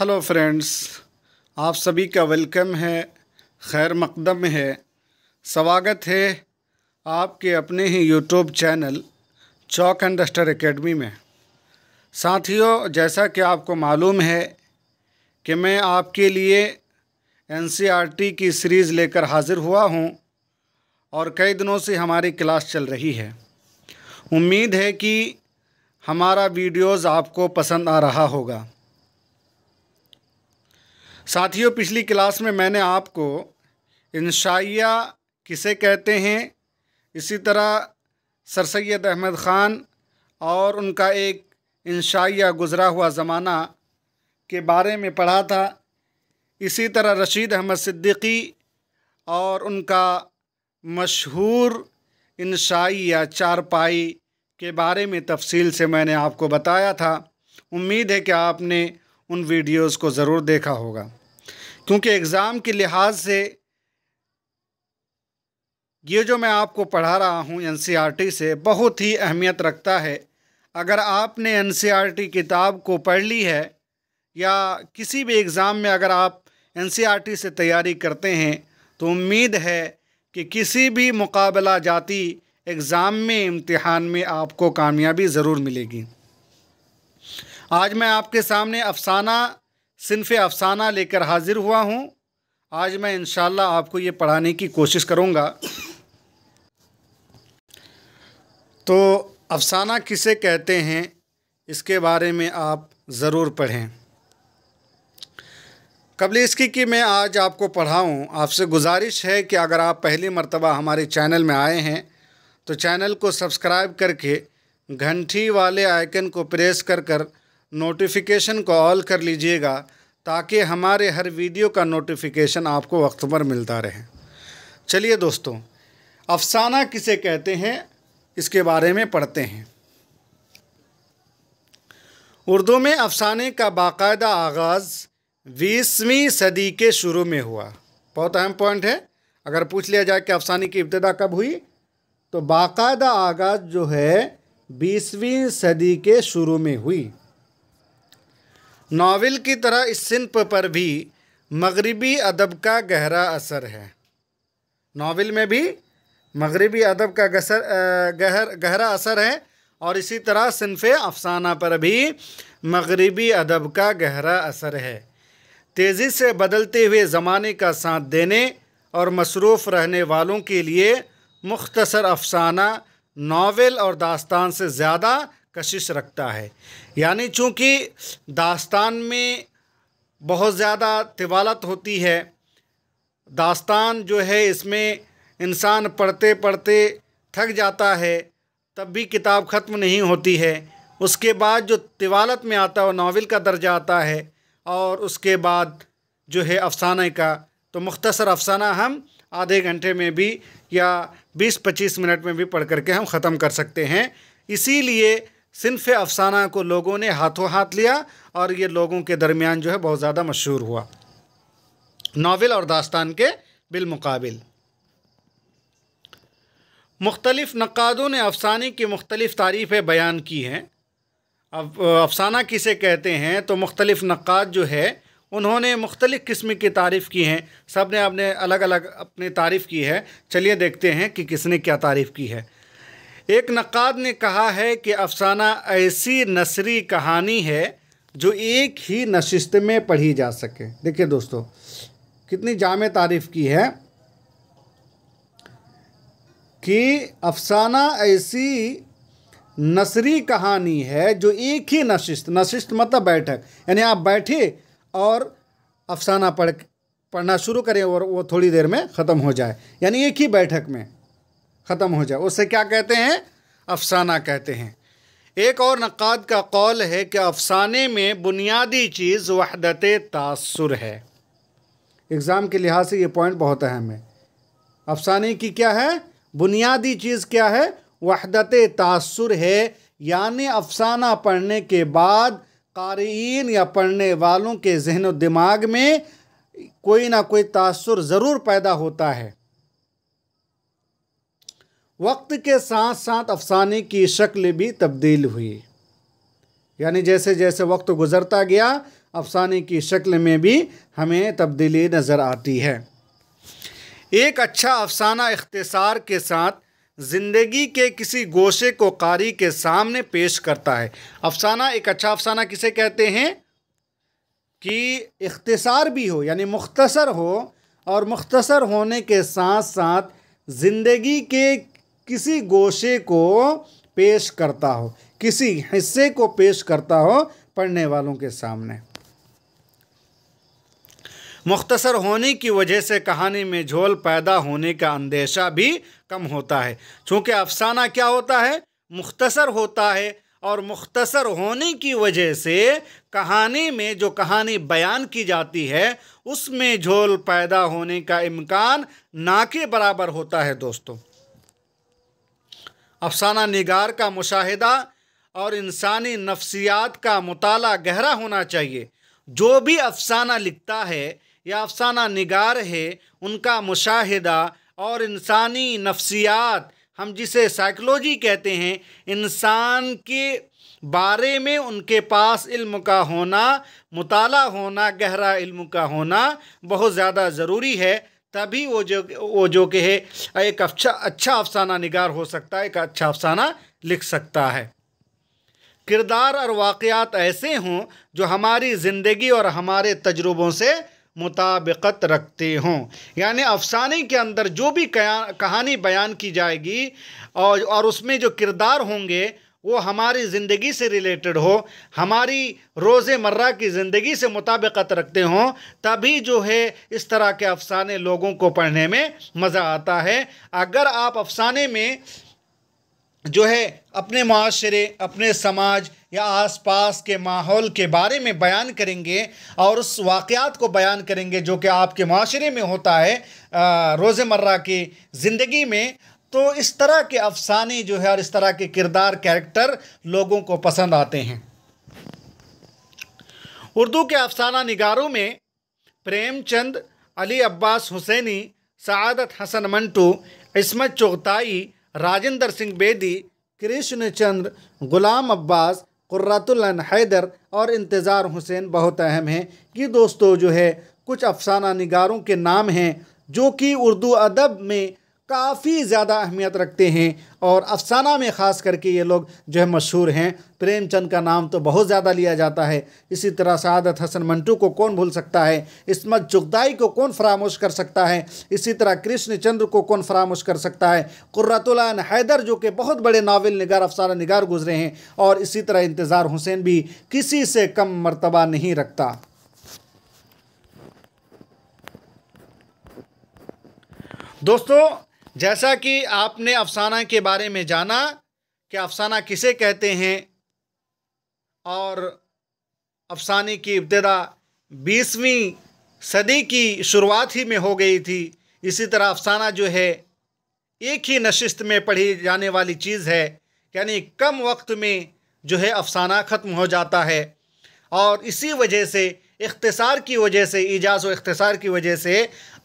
hello friends आप सभी का वेलकम है खैर मकदम है स्वागत है आपके अपने ही YouTube channel chalk and duster academy में साथियों जैसा कि आपको मालूम है कि मैं आपके लिए एनसीईआरटी e की सीरीज़ लेकर हाज़िर हुआ हूं और कई दिनों से हमारी क्लास चल रही है उम्मीद है कि हमारा वीडियोज़ आपको पसंद आ रहा होगा साथियों पिछली क्लास में मैंने आपको इंशाइया किसे कहते हैं इसी तरह सर सैद अहमद ख़ान और उनका एक इंशाइया गुज़रा हुआ ज़माना के बारे में पढ़ा था इसी तरह रशीद अहमद सिद्दीकी और उनका मशहूर इंशाइया चारपाई के बारे में तफसील से मैंने आपको बताया था उम्मीद है कि आपने उन वीडियोस को ज़रूर देखा होगा क्योंकि एग्ज़ाम के लिहाज से ये जो मैं आपको पढ़ा रहा हूँ एन e से बहुत ही अहमियत रखता है अगर आपने एन e किताब को पढ़ ली है या किसी भी एग्ज़ाम में अगर आप एन e से तैयारी करते हैं तो उम्मीद है कि किसी भी मुकाबला जाती एग्ज़ाम में इम्तहान में आपको कामयाबी ज़रूर मिलेगी आज मैं आपके सामने अफसाना सिनफ अफसाना लेकर हाज़िर हुआ हूँ आज मैं इन आपको ये पढ़ाने की कोशिश करूँगा तो अफसाना किसे कहते हैं इसके बारे में आप ज़रूर पढ़ें कबल इसकी कि मैं आज आपको पढ़ाऊँ आपसे गुजारिश है कि अगर आप पहली मर्तबा हमारे चैनल में आए हैं तो चैनल को सब्सक्राइब करके घंटी वाले आइकन को प्रेस कर कर नोटिफिकेशन को ऑल कर लीजिएगा ताकि हमारे हर वीडियो का नोटिफिकेशन आपको वक्त पर मिलता रहे चलिए दोस्तों अफसाना किसे कहते हैं इसके बारे में पढ़ते हैं उर्दू में अफसाने का बाकायदा आगाज़ बीसवीं सदी के शुरू में हुआ बहुत अहम पॉइंट है अगर पूछ लिया जाए कि अफसाने की इब्तदा कब हुई तो बाकायदा आगाज़ जो है बीसवीं सदी के शुरू में हुई नावल की तरह इस सिंप पर भी मगरबी अदब का गहरा असर है नावल में भी मगरबी अदब का गसर गहर गहरा असर है और इसी तरह सिनफ अफसाना पर भी मगरबी अदब का गहरा असर है तेज़ी से बदलते हुए ज़माने का साथ देने और मसरूफ़ रहने वालों के लिए मुख्तसर अफसाना नावल और दास्तान से ज़्यादा कशिश रखता है यानी चूँकि दास्तान में बहुत ज़्यादा तिवालत होती है दास्तान जो है इसमें इंसान पढ़ते पढ़ते थक जाता है तब भी किताब ख़त्म नहीं होती है उसके बाद जो तिवालत में आता है वो नावल का दर्जा आता है और उसके बाद जो है अफसाने का तो मुख्तसर अफसाना हम आधे घंटे में भी या 20-25 मिनट में भी पढ़ करके हम ख़त्म कर सकते हैं इसीलिए सिनफ अफसाना को लोगों ने हाथों हाथ लिया और ये लोगों के दरमियान जो है बहुत ज़्यादा मशहूर हुआ नावल और दास्तान के बिलमकबिल मुख्तलिफ़ नक़ादों ने अफसाने की मुख्तलिफ़ तारीफ़ें बयान की हैं अब अफसाना किसे कहते हैं तो मुख्तलिफ़ नक़ाद जो है उन्होंने मुख्तलिफ़ किस्म की तारीफ़ की हैं सब ने अपने अलग अलग अपनी तारीफ़ की है चलिए देखते हैं कि किसने क्या तारीफ़ की है एक नक़ाद ने कहा है कि अफसाना ऐसी नसरी कहानी है जो एक ही नशिस्त में पढ़ी जा सके देखिए दोस्तों कितनी जाम तारीफ़ की है कि अफसाना ऐसी नसरी कहानी है जो एक ही नशिस्त नशिस्त मतलब बैठक यानी आप बैठे और अफसाना पढ़ पढ़ना शुरू करें और वो थोड़ी देर में ख़त्म हो जाए यानी एक ही बैठक में ख़त्म हो जाए उसे क्या कहते हैं अफसाना कहते हैं एक और नक़ाद का कौल है कि अफसाने में बुनियादी चीज़ वहदत तासर है एग्ज़ाम के लिहाज से ये पॉइंट बहुत अहम है अफसाने की क्या है बुनियादी चीज़ क्या है वहदत तासर है यानि अफसाना पढ़ने के बाद क़ारीन या पढ़ने वालों के जहन व दिमाग में कोई ना कोई तासर ज़रूर पैदा होता है वक्त के साथ साथ अफसाने की शक्ल भी तब्दील हुई यानी जैसे जैसे वक्त गुजरता गया अफसाने की शक्ल में भी हमें तब्दीली नज़र आती है एक अच्छा अफसाना इख्तसार के साथ ज़िंदगी के किसी गोशे को कारी के सामने पेश करता है अफसाना एक अच्छा अफसाना किसे कहते हैं कि इख्तसार भी हो यानी मुख्तसर हो और मुख्तसर होने के साथ साथ ज़िंदगी के किसी गोशे को पेश करता हो किसी हिस्से को पेश करता हो पढ़ने वालों के सामने मुख्तसर होने की वजह से कहानी में झोल पैदा होने का अंदेशा भी कम होता है चूँकि अफसाना क्या होता है मुख्तसर होता है और मुख्तसर होने की वजह से कहानी में जो कहानी बयान की जाती है उसमें झोल पैदा होने का इम्कान ना के बराबर होता है दोस्तों अफसाना निगार का मुशाहिदा और इंसानी नफसियात का मताल गहरा होना चाहिए जो भी अफसाना लिखता है या अफसाना निगार है उनका मुशाहिदा और इंसानी नफसियात हम जिसे साइकोलॉजी कहते हैं इंसान के बारे में उनके पास इल्म का होना मताल होना गहरा इल्म का होना बहुत ज़्यादा ज़रूरी है तभी वो जो वो जो के है एक अच्छा अच्छा अफसाना निगार हो सकता है एक अच्छा अफसाना लिख सकता है किरदार और वाकयात ऐसे हों जो हमारी ज़िंदगी और हमारे तजुर्बों से मुताबिकत रखते हों यानी अफसाने के अंदर जो भी कहानी बयान की जाएगी और और उसमें जो किरदार होंगे वो हमारी ज़िंदगी से रिलेटेड हो हमारी रोज़मर्रा की ज़िंदगी से मुताबिकत रखते हों तभी जो है इस तरह के अफसाने लोगों को पढ़ने में मज़ा आता है अगर आप अफसाने में जो है अपने माशरे अपने समाज या आसपास के माहौल के बारे में बयान करेंगे और उस वाक़ात को बयान करेंगे जो कि आपके माशरे में होता है रोज़मर्रा की ज़िंदगी में तो इस तरह के अफसाने जो है और इस तरह के किरदार कैरेक्टर लोगों को पसंद आते हैं उर्दू के अफसाना निगारों में प्रेमचंद अली अब्बास हुसैनी सदत हसन मंटू इसमत चौगताई राजेंद्र सिंह बेदी कृष्ण चंद्र गुलाम अब्बास कुर्रतुल्न हैदर और इंतज़ार हुसैन बहुत अहम हैं ये दोस्तों जो है कुछ अफसाना निगारों के नाम हैं जो कि उर्दू अदब में काफ़ी ज़्यादा अहमियत रखते हैं और अफसाना में ख़ास करके ये लोग जो है मशहूर हैं प्रेमचंद का नाम तो बहुत ज़्यादा लिया जाता है इसी तरह सदत हसन मंटू को कौन भूल सकता है इसमत जुगदाई को कौन फरामोश कर सकता है इसी तरह कृष्ण चंद्र को कौन फरामोश कर सकता है कुर्रतुल्लान हैदर जो कि बहुत बड़े नावल नगार अफसाना नगार गुजरे हैं और इसी तरह इंतज़ार हुसैन भी किसी से कम मरतबा नहीं रखता दोस्तों जैसा कि आपने अफसाना के बारे में जाना कि अफसाना किसे कहते हैं और अफसाने की इब्तदा बीसवीं सदी की शुरुआत ही में हो गई थी इसी तरह अफसाना जो है एक ही नशस्त में पढ़ी जाने वाली चीज़ है यानी कम वक्त में जो है अफसाना ख़त्म हो जाता है और इसी वजह से इख्तसार की वजह से इजाज़ व इख्तसार की वजह से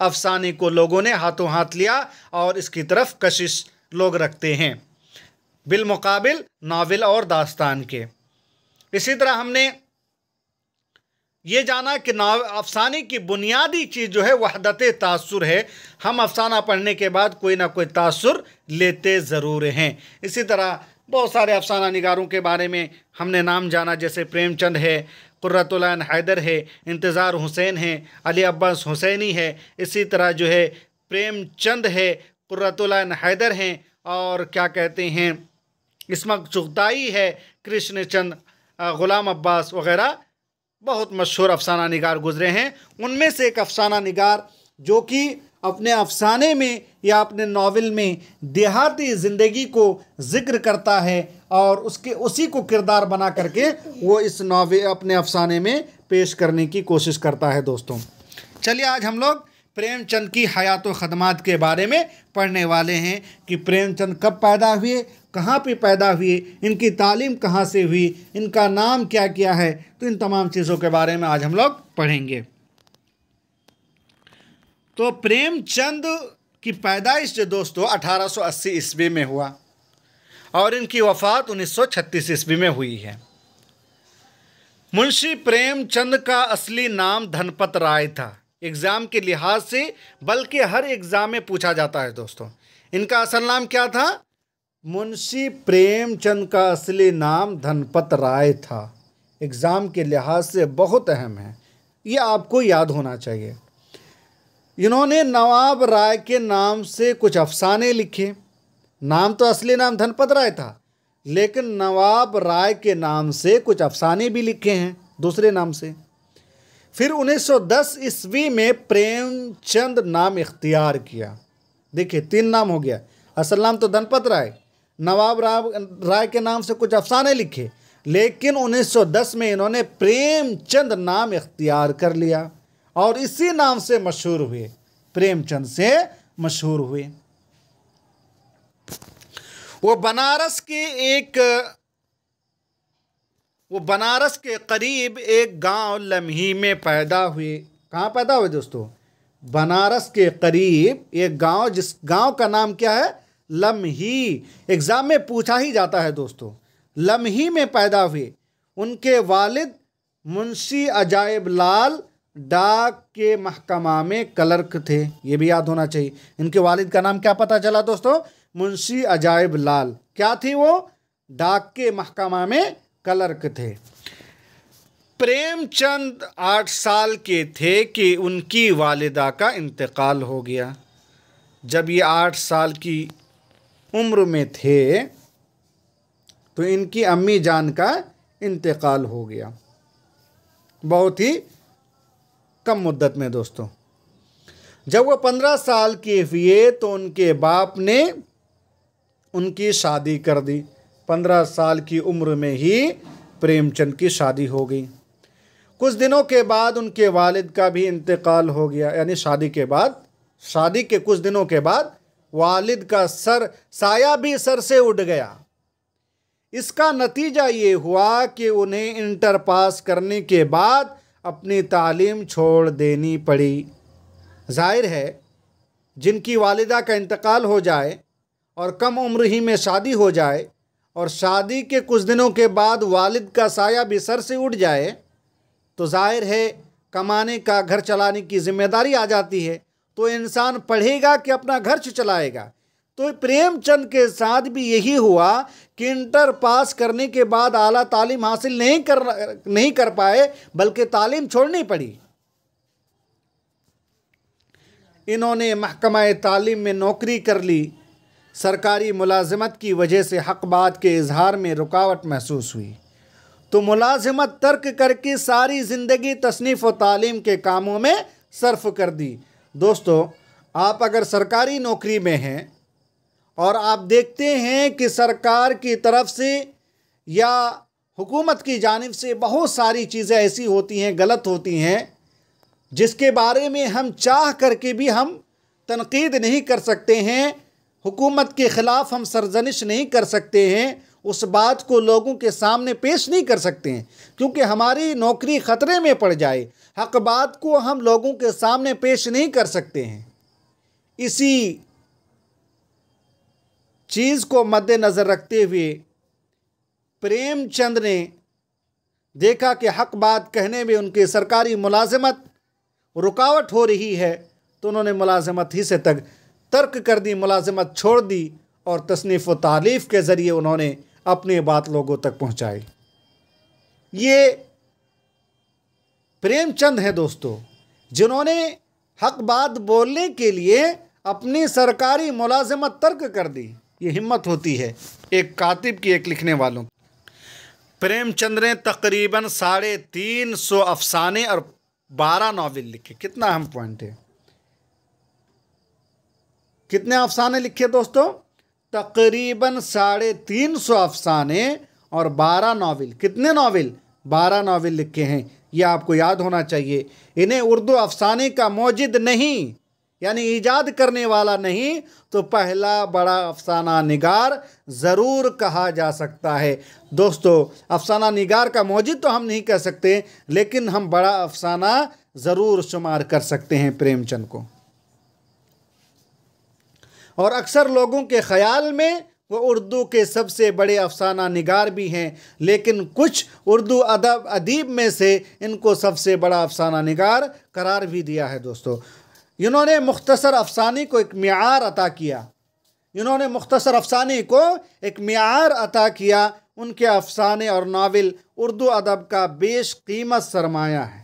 अफसाने को लोगों ने हाथों हाथ लिया और इसकी तरफ कशिश लोग रखते हैं बिलमकबिल नावल और दास्तान के इसी तरह हमने ये जाना कि नाव अफसाने की बुनियादी चीज़ जो है वहदत तासुर है हम अफसाना पढ़ने के बाद कोई ना कोई तासुर लेते ज़रूर हैं इसी तरह बहुत सारे अफसाना निगारों के बारे में हमने नाम जाना जैसे प्रेमचंद है कुर्रतुल्लान हैदर है इंतज़ार हुसैन है अली अब्बास हुसैनी है इसी तरह जो है प्रेमचंद है कुर्रतुल्लान हैदर हैं और क्या कहते हैं इसमक चुगताई है कृष्णचंद ग़ुलाम अब्बास वगैरह बहुत मशहूर अफसाना निगार गुजरे हैं उनमें से एक अफसाना निगार जो कि अपने अफसाने में या अपने नावल में देहाती ज़िंदगी को जिक्र करता है और उसके उसी को किरदार बना करके वो इस नावे अपने अफसाने में पेश करने की कोशिश करता है दोस्तों चलिए आज हम लोग प्रेमचंद की हयात ख़दमात के बारे में पढ़ने वाले हैं कि प्रेमचंद कब पैदा हुए कहाँ पे पैदा हुए इनकी तालीम कहाँ से हुई इनका नाम क्या क्या है तो इन तमाम चीज़ों के बारे में आज हम लोग पढ़ेंगे तो प्रेमचंद की पैदाइश जो दोस्तों 1880 ईस्वी में हुआ और इनकी वफ़ात 1936 ईस्वी में हुई है मुंशी प्रेमचंद का असली नाम धनपत राय था एग्ज़ाम के लिहाज से बल्कि हर एग्ज़ाम में पूछा जाता है दोस्तों इनका असल नाम क्या था मुंशी प्रेमचंद का असली नाम धनपत राय था एग्ज़ाम के लिहाज से बहुत अहम है ये आपको याद होना चाहिए इन्होंने नवाब राय के नाम से कुछ अफसाने लिखे नाम तो असली नाम धनपत राय था लेकिन नवाब राय के नाम से कुछ अफसाने भी लिखे हैं दूसरे नाम से फिर 1910 ईस्वी में प्रेमचंद नाम इख्तियार किया देखिए तीन नाम हो गया असल नाम तो धनपत राय नवाब राव राय के नाम से कुछ अफसाने लिखे लेकिन 1910 में इन्होंने प्रेमचंद नाम इख्तियार कर लिया और इसी नाम से मशहूर हुए प्रेमचंद से मशहूर हुए वो बनारस के एक वो बनारस के करीब एक गांव लम्ही में पैदा हुए कहाँ पैदा हुए दोस्तों बनारस के करीब एक गांव जिस गांव का नाम क्या है लम्ही एग्ज़ाम में पूछा ही जाता है दोस्तों लम्ही में पैदा हुए उनके वालिद मुंशी अजायब लाल डाक के महकमा में क्लर्क थे ये भी याद होना चाहिए इनके वालिद का नाम क्या पता चला दोस्तों मुंशी अजायब लाल क्या थे वो डाक के महकमा में क्लर्क थे प्रेमचंद आठ साल के थे कि उनकी वालिदा का इंतकाल हो गया जब ये आठ साल की उम्र में थे तो इनकी अम्मी जान का इंतकाल हो गया बहुत ही कम मुद्दत में दोस्तों जब वो पंद्रह साल के हुए तो उनके बाप ने उनकी शादी कर दी पंद्रह साल की उम्र में ही प्रेमचंद की शादी हो गई कुछ दिनों के बाद उनके वालिद का भी इंतकाल हो गया यानी शादी के बाद शादी के कुछ दिनों के बाद वालिद का सर साया भी सर से उड़ गया इसका नतीजा ये हुआ कि उन्हें इंटर पास करने के बाद अपनी तालीम छोड़ देनी पड़ी जाहिर है जिनकी वालदा का इंतकाल हो जाए और कम उम्र ही में शादी हो जाए और शादी के कुछ दिनों के बाद वालिद का साया भी सर से उठ जाए तो जाहिर है कमाने का घर चलाने की जिम्मेदारी आ जाती है तो इंसान पढ़ेगा कि अपना घर चलाएगा तो प्रेमचंद के साथ भी यही हुआ कि इंटर पास करने के बाद आला तालीम हासिल नहीं कर नहीं कर पाए बल्कि तालीम छोड़नी पड़ी इन्होंने महकमा तालीम में नौकरी कर ली सरकारी मुलाजमत की वजह से हक बात के इजहार में रुकावट महसूस हुई तो मुलाजमत तर्क करके सारी ज़िंदगी तसनीफ़ व तालीम के कामों में सर्फ कर दी दोस्तों आप अगर सरकारी नौकरी में हैं और आप देखते हैं कि सरकार की तरफ से या हुकूमत की जानब से बहुत सारी चीज़ें ऐसी होती हैं गलत होती हैं जिसके बारे में हम चाह करके भी हम तनकीद नहीं कर सकते हैं हुकूमत के ख़िलाफ़ हम सरजनिश नहीं कर सकते हैं उस बात को लोगों के सामने पेश नहीं कर सकते हैं क्योंकि हमारी नौकरी ख़तरे में पड़ जाए हक बात को हम लोगों के सामने पेश नहीं कर सकते हैं इसी चीज़ को मद्देनज़र रखते हुए प्रेमचंद ने देखा कि हक बात कहने में उनकी सरकारी मुलाजमत रुकावट हो रही है तो उन्होंने मुलाजमत ही से तक तर्क कर दी मुलाजमत छोड़ दी और तसनीफ़ व तालीफ़ के ज़रिए उन्होंने अपनी बात लोगों तक पहुँचाई ये प्रेमचंद हैं दोस्तों जिन्होंने हक बात बोलने के लिए अपनी सरकारी मुलाजमत तर्क कर दी ये हिम्मत होती है एक कातिब की एक लिखने वालों प्रेमचंद ने तकरीबन साढ़े तीन सौ अफसाने और बारह नावल लिखे कितना अहम पॉइंट है कितने अफसाने लिखे दोस्तों तकरीबन साढ़े तीन सौ अफसाने और बारह नावल कितने नावल बारह नावल लिखे हैं यह आपको याद होना चाहिए इन्हें उर्दू अफसाने का मौजिद नहीं यानी ईजाद करने वाला नहीं तो पहला बड़ा अफसाना निगार ज़रूर कहा जा सकता है दोस्तों अफसाना निगार का मौजूद तो हम नहीं कह सकते लेकिन हम बड़ा अफसाना ज़रूर शुमार कर सकते हैं प्रेमचंद को और अक्सर लोगों के ख्याल में वो उर्दू के सबसे बड़े अफसाना निगार भी हैं लेकिन कुछ उर्दू अदब अदीब में से इनको सबसे बड़ा अफसाना निगार करार भी दिया है दोस्तों इन्होंने मुख्तसर अफसानी को एक मैार अता किया इन्होंने मुख्तसर अफसानी को एक मैार अता किया उनके अफसाने और नावल उर्दू अदब का बेश कीमत सरमाया है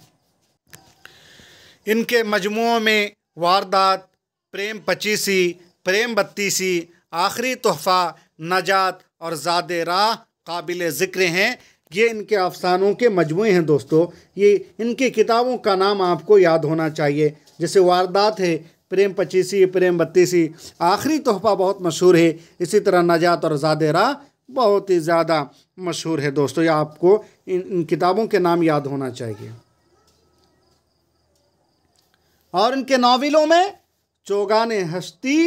इनके मजमुओं में वारदात प्रेम पचीसी प्रेम बत्तीसी आखिरी तोहफ़ा नजात और ज़ाद राह काबिल ज़िक्र हैं ये इनके अफसानों के मजमू हैं दोस्तों ये इनकी किताबों का नाम आपको याद होना चाहिए जैसे वारदात है प्रेम पच्चीसी प्रेम बत्तीसी आखिरी तोहफा बहुत मशहूर है इसी तरह नजात और ज़ादेरा बहुत ही ज़्यादा मशहूर है दोस्तों या आपको इन, इन किताबों के नाम याद होना चाहिए और इनके नावलों में चौगान हस्ती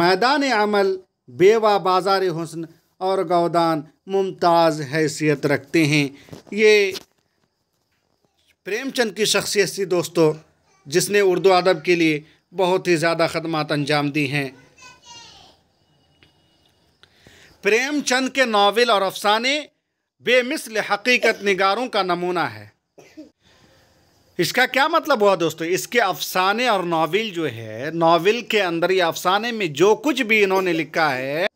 मैदान अमल बेवा बाजार हुसन और गौदान मुमताज़ हैसियत रखते हैं ये प्रेमचंद की शख्सियत थी दोस्तों जिसने उर्दू अदब के लिए बहुत ही ज़्यादा खदमात अंजाम दी हैं प्रेमचंद के नावल और अफसाने बेमिसल हकीकत निगारों का नमूना है इसका क्या मतलब हुआ दोस्तों इसके अफसाने और नावल जो है नावल के अंदर या अफसाने में जो कुछ भी इन्होंने लिखा है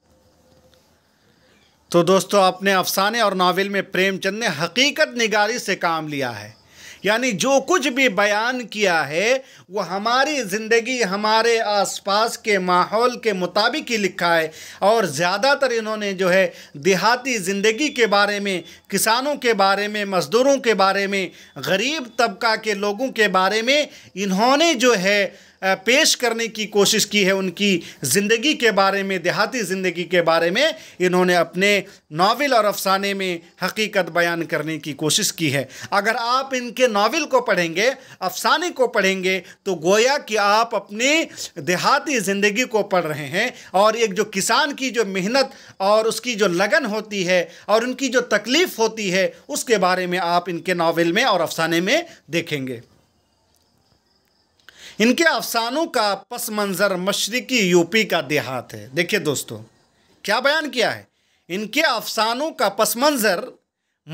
तो दोस्तों अपने अफसाने और नावल में प्रेमचंद ने हकीकत निगारी से काम लिया है यानी जो कुछ भी बयान किया है वो हमारी ज़िंदगी हमारे आसपास के माहौल के मुताबिक ही लिखा है और ज़्यादातर इन्होंने जो है देहाती ज़िंदगी के बारे में किसानों के बारे में मज़दूरों के बारे में गरीब तबका के लोगों के बारे में इन्होंने जो है पेश करने की कोशिश की है उनकी ज़िंदगी के बारे में देहाती ज़िंदगी के बारे में इन्होंने अपने नावल और अफसाने में हकीकत बयान करने की कोशिश की है अगर आप इनके नावल को पढ़ेंगे अफसाने को पढ़ेंगे तो गोया कि आप अपने देहाती ज़िंदगी को पढ़ रहे हैं और एक जो किसान की जो मेहनत और उसकी जो लगन होती है और उनकी जो तकलीफ़ होती है उसके बारे में आप इनके नावल में और अफसाने में देखेंगे इनके अफसानों का पस मंज़र मशरकी यूपी का देहात है देखिए दोस्तों क्या बयान किया है इनके अफसानों का पस मंज़र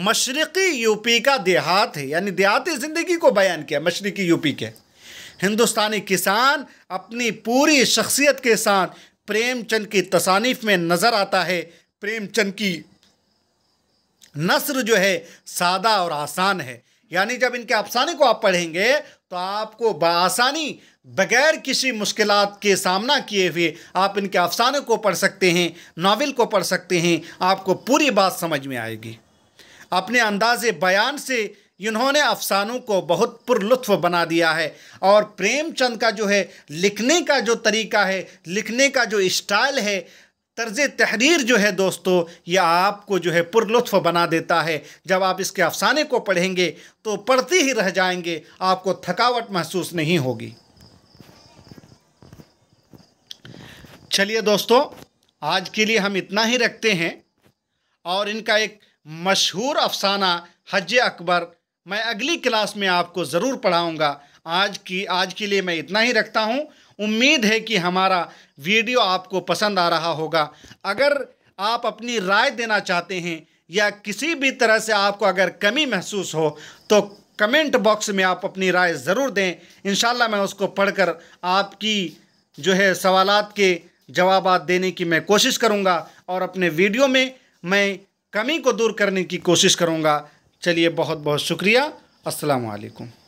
मशरकी यूपी का देहात है यानी देहाती ज़िंदगी को बयान किया मशरकी यूपी के हिंदुस्तानी किसान अपनी पूरी शख्सियत के साथ प्रेमचंद की तसानीफ में नज़र आता है प्रेमचंद की नसर जो है सादा और आसान है यानी जब इनके अफसाने को आप पढ़ेंगे तो आपको बसानी बगैर किसी मुश्किल के सामना किए हुए आप इनके अफसाने को पढ़ सकते हैं नावल को पढ़ सकते हैं आपको पूरी बात समझ में आएगी अपने अंदाज बयान से इन्होंने अफसानों को बहुत पुरलुत्फ बना दिया है और प्रेमचंद का जो है लिखने का जो तरीका है लिखने का जो स्टाइल है तर्ज तहरीर जो है दोस्तों ये आपको जो है पुरलुत्फ़ बना देता है जब आप इसके अफसाने को पढ़ेंगे तो पढ़ते ही रह जाएंगे आपको थकावट महसूस नहीं होगी चलिए दोस्तों आज के लिए हम इतना ही रखते हैं और इनका एक मशहूर अफसाना हज अकबर मैं अगली क्लास में आपको ज़रूर पढ़ाऊँगा आज की आज के लिए मैं इतना ही रखता हूँ उम्मीद है कि हमारा वीडियो आपको पसंद आ रहा होगा अगर आप अपनी राय देना चाहते हैं या किसी भी तरह से आपको अगर कमी महसूस हो तो कमेंट बॉक्स में आप अपनी राय ज़रूर दें इन मैं उसको पढ़कर आपकी जो है सवाल के जवाब देने की मैं कोशिश करूँगा और अपने वीडियो में मैं कमी को दूर करने की कोशिश करूँगा चलिए बहुत बहुत शुक्रिया अस्सलाम वालेकुम